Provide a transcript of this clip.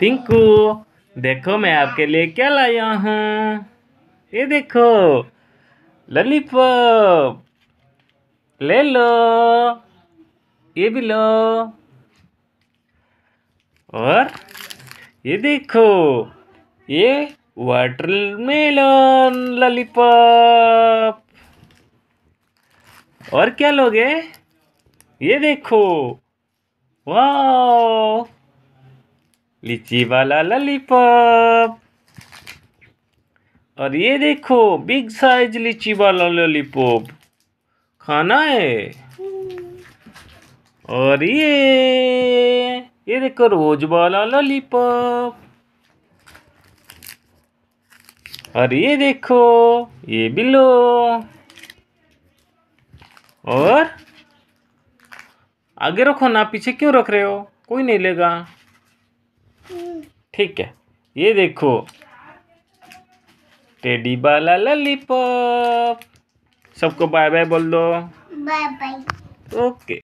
टिंकू देखो मैं आपके लिए क्या लाया हूँ ये देखो ललीपॉप ले लो ये भी लो और ये देखो ये वाटर मेलन ललीपॉप और क्या लोगे ये देखो वाह लीची वाला लॉलीपॉप और ये देखो बिग साइज लीची वाला लॉलीपॉप खाना है और ये ये देखो रोज वाला लॉलीपॉप और ये देखो ये बिलो और आगे रखो ना पीछे क्यों रख रहे हो कोई नहीं लेगा ठीक है ये देखो टेडी बाला लॉलीपॉप सबको बाय बाय बोल दो बाय बाय ओके